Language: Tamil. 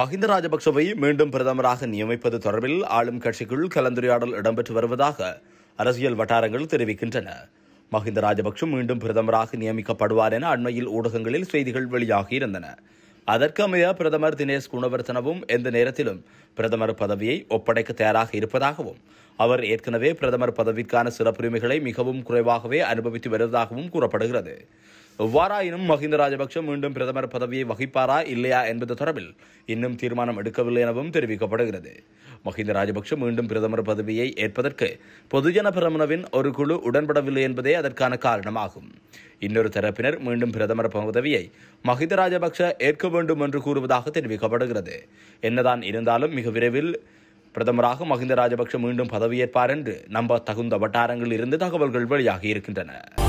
மஹிந்த ராஜபக்சவை மீண்டும் பிரதமராக நியமிப்பது தொடர்பில் ஆளும் கட்சிக்குள் கலந்துரையாடல் இடம்பெற்று வருவதாக அரசியல் வட்டாரங்கள் தெரிவிக்கின்றன மஹிந்த ராஜபக்ஷ மீண்டும் பிரதமராக நியமிக்கப்படுவார் என அண்மையில் ஊடகங்களில் செய்திகள் வெளியாகியிருந்தன அதற்கமைய பிரதமர் தினேஷ் குணவர்த்தனவும் எந்த நேரத்திலும் பிரதமர் பதவியை ஒப்படைக்க தயாராக இருப்பதாகவும் அவர் ஏற்கனவே பிரதமர் பதவிக்கான சிறப்புரிமைகளை மிகவும் குறைவாகவே அனுபவித்து வருவதாகவும் கூறப்படுகிறது எவ்வாறாயினும் மஹிந்த ராஜபக்ஷ மீண்டும் பிரதமர் பதவியை வகிப்பாரா இல்லையா என்பது தொடர்பில் இன்னும் தீர்மானம் எடுக்கவில்லை எனவும் தெரிவிக்கப்படுகிறது மஹிந்த ராஜபக்ஷ மீண்டும் பிரதமர் பதவியை ஏற்பதற்கு பொதுஜன பிரமணவின் ஒரு குழு உடன்படவில்லை என்பதே அதற்கான காரணமாகும் இன்னொரு தரப்பினர் மீண்டும் பிரதமர் பதவியை மஹித ராஜபக்ஷ ஏற்க வேண்டும் என்று கூறுவதாக தெரிவிக்கப்படுகிறது என்னதான் இருந்தாலும் மிக விரைவில் பிரதமராக மஹிந்த ராஜபக்ஷ மீண்டும் பதவியேற்பார் என்று நம்ப தகுந்த வட்டாரங்களில் இருந்து தகவல்கள் வெளியாகி இருக்கின்றன